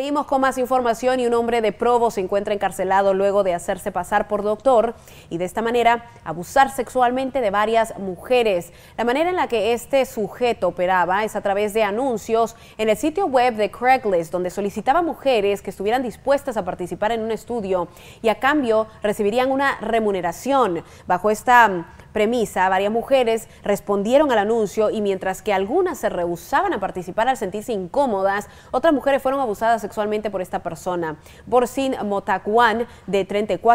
Seguimos con más información y un hombre de Provo se encuentra encarcelado luego de hacerse pasar por doctor y de esta manera abusar sexualmente de varias mujeres. La manera en la que este sujeto operaba es a través de anuncios en el sitio web de Craigslist, donde solicitaba mujeres que estuvieran dispuestas a participar en un estudio y a cambio recibirían una remuneración. Bajo esta premisa, varias mujeres respondieron al anuncio y mientras que algunas se rehusaban a participar al sentirse incómodas, otras mujeres fueron abusadas sexualmente por esta persona. Borsin Motakuan, de 34